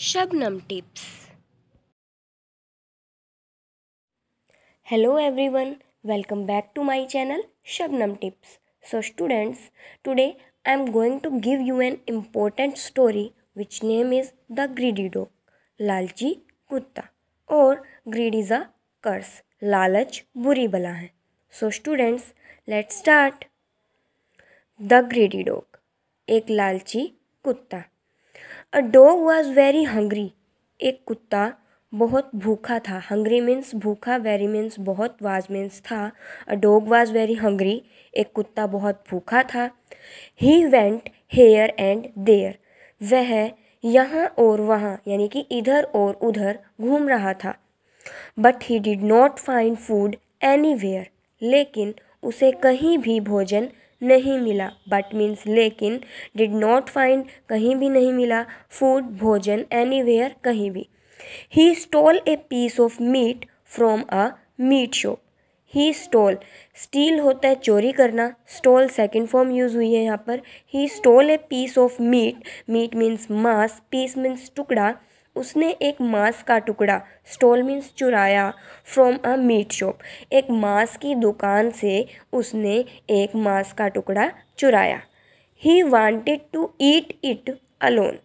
Shabnam tips hello everyone welcome back to my channel Shabnam tips so students today I am going to give you an important story which name is the greedy dog लालची कुत्ता और grid is a कर्स लालच बुरी बला है so students let's start the greedy dog एक लालची कुत्ता a dog was very hungry एक कुत्ता बहुत भूखा था हंग्री मीन्स भूखा वेरी मीन्स बहुत वाज मीन्स था a dog was very hungry एक कुत्ता बहुत भूखा था he went here and there वह यहाँ और वहाँ यानी कि इधर और उधर घूम रहा था but he did not find food anywhere लेकिन उसे कहीं भी भोजन नहीं मिला बट मीन्स लेकिन डिड नॉट फाइंड कहीं भी नहीं मिला फूड भोजन एनी वेयर कहीं भी he stole a piece of meat from a meat shop he stole steal होता है चोरी करना स्टॉल सेकेंड फॉर्म यूज़ हुई है यहाँ पर he stole a piece of meat meat means मांस पीस मीन्स टुकड़ा उसने एक मांस का टुकड़ा स्टोल मीन्स चुराया फ्रॉम अ मीट शॉप एक मांस की दुकान से उसने एक मांस का टुकड़ा चुराया he wanted to eat it alone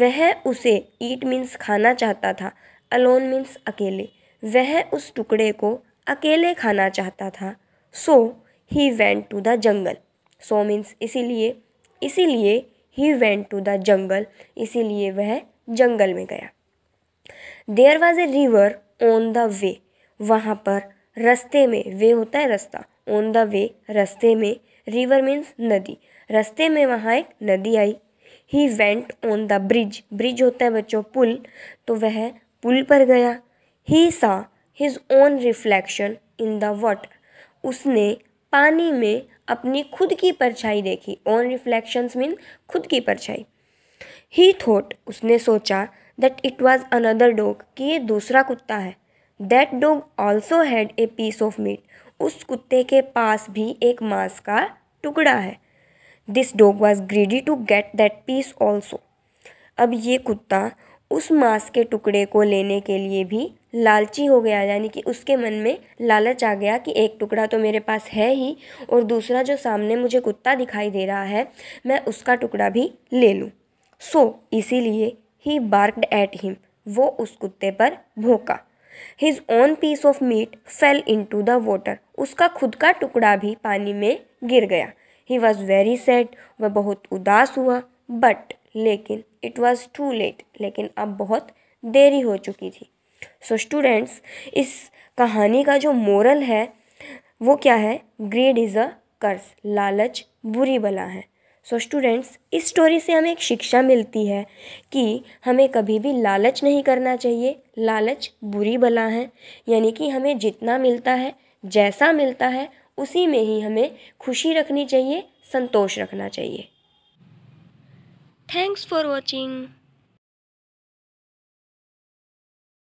वह उसे ईट मीन्स खाना चाहता था अलोन मीन्स अकेले वह उस टुकड़े को अकेले खाना चाहता था so he went to the jungle so means इसीलिए इसीलिए he went to the jungle इसीलिए वह जंगल में गया there was a river on the way वहाँ पर रस्ते में वे होता है रास्ता ऑन द वे रस्ते में रिवर मीन्स नदी रस्ते में वहाँ एक नदी आई he went on the bridge bridge होता है बच्चों पुल तो वह पुल पर गया he saw his own reflection in the water उसने पानी में अपनी खुद की परछाई देखी ऑन रिफ्लेक्शंस मीन खुद की परछाई ही थॉट उसने सोचा that it was another dog कि ये दूसरा कुत्ता है that dog also had a piece of meat उस कुत्ते के पास भी एक मांस का टुकड़ा है this dog was greedy to get that piece also अब ये कुत्ता उस मांस के टुकड़े को लेने के लिए भी लालची हो गया यानी कि उसके मन में लालच आ गया कि एक टुकड़ा तो मेरे पास है ही और दूसरा जो सामने मुझे कुत्ता दिखाई दे रहा है मैं उसका टुकड़ा भी ले लूँ सो so, इसीलिए ही बार्कड एट हिम वो उस कुत्ते पर भोंका his own piece of meat fell into the water उसका खुद का टुकड़ा भी पानी में गिर गया ही वॉज वेरी सैड वह बहुत उदास हुआ बट लेकिन इट वॉज टू लेट लेकिन अब बहुत देरी हो चुकी थी सो so, स्टूडेंट्स इस कहानी का जो मोरल है वो क्या है ग्रीड इज़ अ कर्स लालच बुरी बला है सो so, स्टूडेंट्स इस स्टोरी से हमें एक शिक्षा मिलती है कि हमें कभी भी लालच नहीं करना चाहिए लालच बुरी बला है यानी कि हमें जितना मिलता है जैसा मिलता है उसी में ही हमें खुशी रखनी चाहिए संतोष रखना चाहिए थैंक्स फॉर वॉचिंग